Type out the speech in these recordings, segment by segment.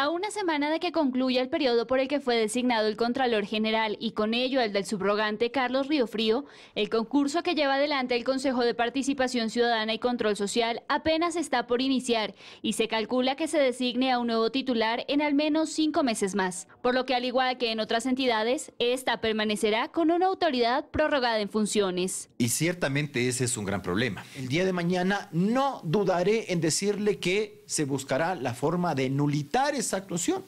A una semana de que concluya el periodo por el que fue designado el Contralor General y con ello el del subrogante Carlos Frío, el concurso que lleva adelante el Consejo de Participación Ciudadana y Control Social apenas está por iniciar y se calcula que se designe a un nuevo titular en al menos cinco meses más, por lo que al igual que en otras entidades, esta permanecerá con una autoridad prorrogada en funciones. Y ciertamente ese es un gran problema. El día de mañana no dudaré en decirle que se buscará la forma de nulitar ese actuación,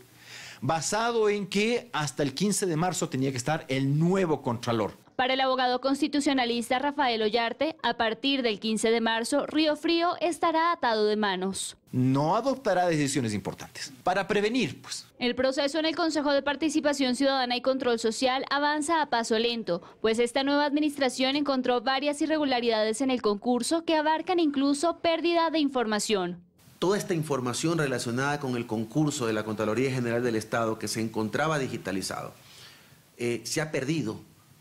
basado en que hasta el 15 de marzo tenía que estar el nuevo Contralor. Para el abogado constitucionalista Rafael Ollarte, a partir del 15 de marzo, Río Frío estará atado de manos. No adoptará decisiones importantes. Para prevenir, pues. El proceso en el Consejo de Participación Ciudadana y Control Social avanza a paso lento, pues esta nueva administración encontró varias irregularidades en el concurso que abarcan incluso pérdida de información toda esta información relacionada con el concurso de la Contraloría General del Estado que se encontraba digitalizado eh, se ha perdido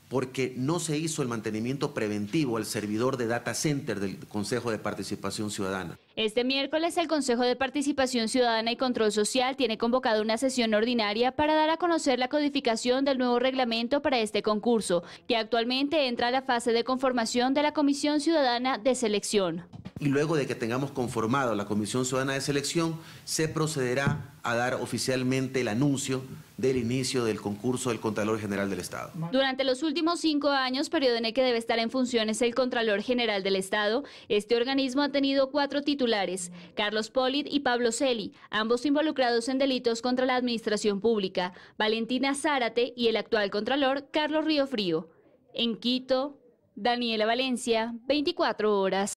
porque no se hizo el mantenimiento preventivo al servidor de data center del Consejo de Participación Ciudadana. Este miércoles el Consejo de Participación Ciudadana y Control Social tiene convocada una sesión ordinaria para dar a conocer la codificación del nuevo reglamento para este concurso, que actualmente entra a la fase de conformación de la Comisión Ciudadana de Selección y luego de que tengamos conformado la Comisión Ciudadana de Selección, se procederá a dar oficialmente el anuncio del inicio del concurso del Contralor General del Estado. Durante los últimos cinco años, periodo en el que debe estar en funciones el Contralor General del Estado, este organismo ha tenido cuatro titulares, Carlos Polid y Pablo Celi, ambos involucrados en delitos contra la administración pública, Valentina Zárate y el actual Contralor, Carlos Río Frío. En Quito, Daniela Valencia, 24 horas.